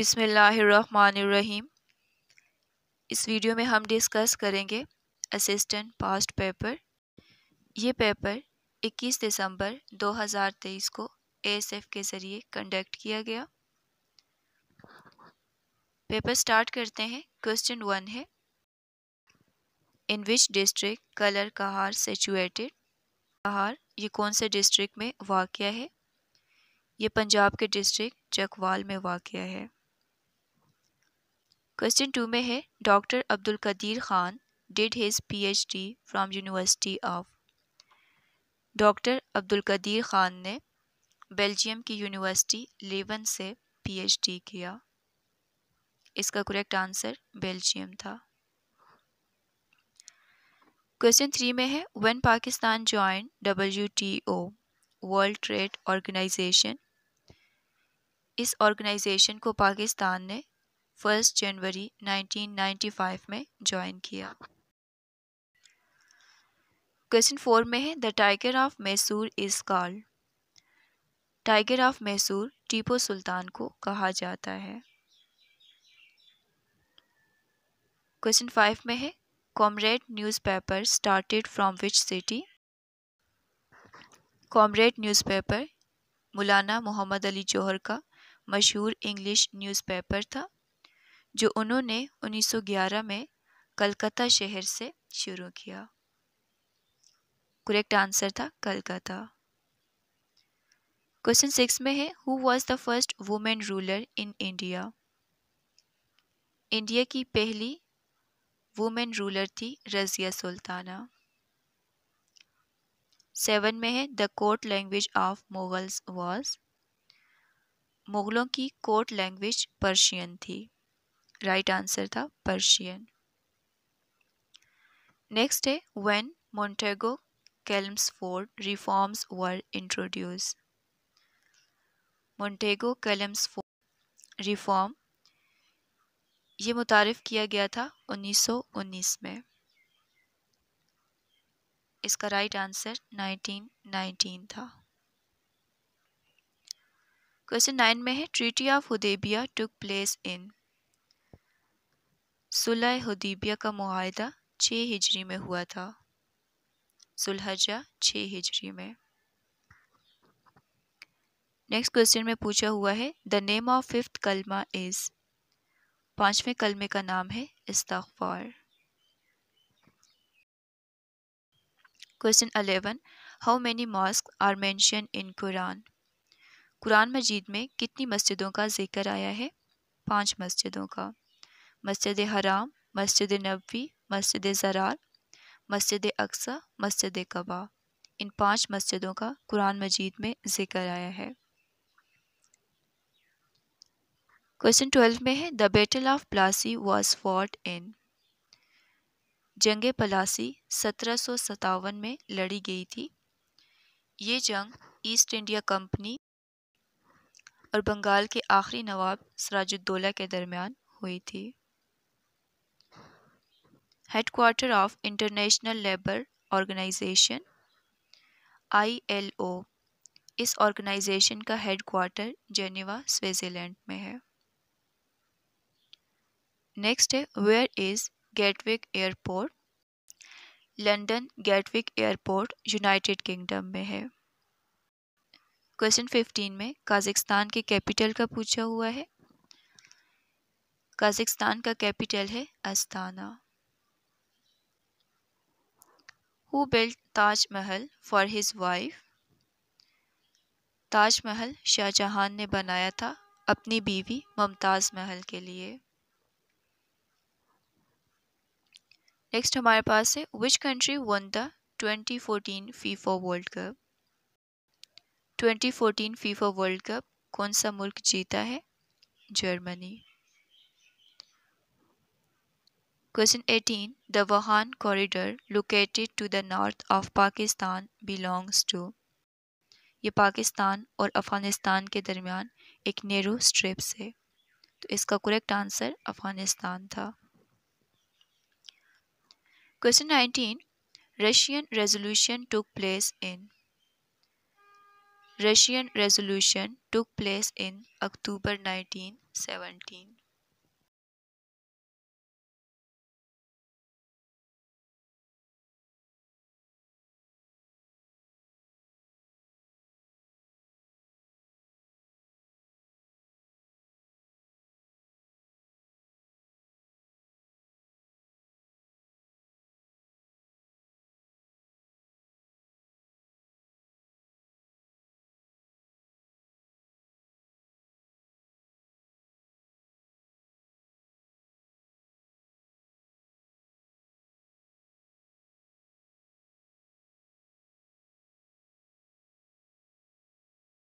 बिसमीम इस वीडियो में हम डिस्कस करेंगे असिस्टेंट पास्ट पेपर ये पेपर 21 दिसंबर 2023 को एएसएफ के ज़रिए कंडक्ट किया गया पेपर स्टार्ट करते हैं क्वेश्चन वन है in which district Kallar Kahar situated Kahar ये कौन से डिस्ट्रिक्ट में वाक़ है ये पंजाब के डिस्ट्रिक्ट चकवाल में वाक़ है क्वेश्चन टू में है doctor Abdul Qadeer Khan did his PhD from university of doctor Abdul Qadeer Khan ने बेल्जियम की यूनिवर्सिटी लेवन से पीएचडी किया इसका करेक्ट आंसर बेल्जियम था क्वेश्चन थ्री में है when Pakistan join W T O world trade organization इस ऑर्गेनाइजेशन को पाकिस्तान ने फर्स्ट जनवरी 1995 में ज्वाइन किया क्वेश्चन फोर में है the tiger of Mysore is called tiger of Mysore Tipu Sultan को कहा जाता है क्वेश्चन फाइव में है comrade newspaper started from which city comrade newspaper Maulana Mohammad Ali जौहर का मशहूर इंग्लिश न्यूज़पेपर था जो उन्होंने 1911 में कलकत्ता शहर से शुरू किया करेक्ट आंसर था कलकत्ता क्वेश्चन सिक्स में है who was the first women ruler in India India की पहली वुमेन रूलर थी रजिया सुल्ताना सेवन में है the court language of Mughals was मुग़लों की कोर्ट लैंग्वेज पर्शियन थी राइट आंसर था पर्शियन नेक्स्ट है when Montagu Ford reforms were introduce Montagu कैलम्स रिफॉर्म ये मुतारफ़ किया गया था 1919 में इसका राइट आंसर 1919 था क्वेश्चन नाइन में है treaty of Hudaibiya took place in सुलह हदीबिया का माहदा छः हिजरी में हुआ था सुलहजा छः हिजरी में नेक्स्ट क्वेश्चन में पूछा हुआ है द नेम ऑफ फिफ्थ कलमा इज़ पांचवें कलमे का नाम है इस्तफार question eleven how many mosque are mention in Quran Quran मजीद में कितनी मस्जिदों का जिक्र आया है पांच मस्जिदों का मस्जिद हराम मस्जिद नबी मस्जिद ज़रार मस्जिद अक्सा मस्जिद कबा इन पांच मस्जिदों का कुरान मजीद में ज़िक्र आया है क्वेश्चन ट्वेल्व में है the battle of Plassey was fought in जंग पलासी सत्रह सौ सतावन में लड़ी गई थी ये जंग ईस्ट इंडिया कंपनी और बंगाल के आखिरी नवाब सराजुद्दौला के दरमियान हुई थी headquarter of international labour organization ILO इस ऑर्गेनाइजेशन का हेडक्वार्टर जेनेवा स्विट्जरलैंड में है नेक्स्ट है where is Gatwick airport London Gatwick airport United Kingdom में है क्वेश्चन फिफ्टीन में काजिकस्तान के कैपिटल का पूछा हुआ है काज़िस्तान का कैपिटल है Astana who built Taj Mahal for his wife? Taj Mahal Shahjahan ने बनाया था अपनी बीवी मुमताज़ महल के लिए नेक्स्ट हमारे पास है which country won the 2014 FIFA world cup 2014 FIFA world cup कौन सा मुल्क जीता है Germany Question 18. The Vahan corridor located to the north of Pakistan belongs to ये पाकिस्तान और अफ़गानिस्तान के दरमियान एक नेरो स्ट्रिप्स है तो इसका करेक्ट आंसर अफ़गानिस्तान था question nineteen Russian revolution took place in Russian revolution took place in October nineteen seventeen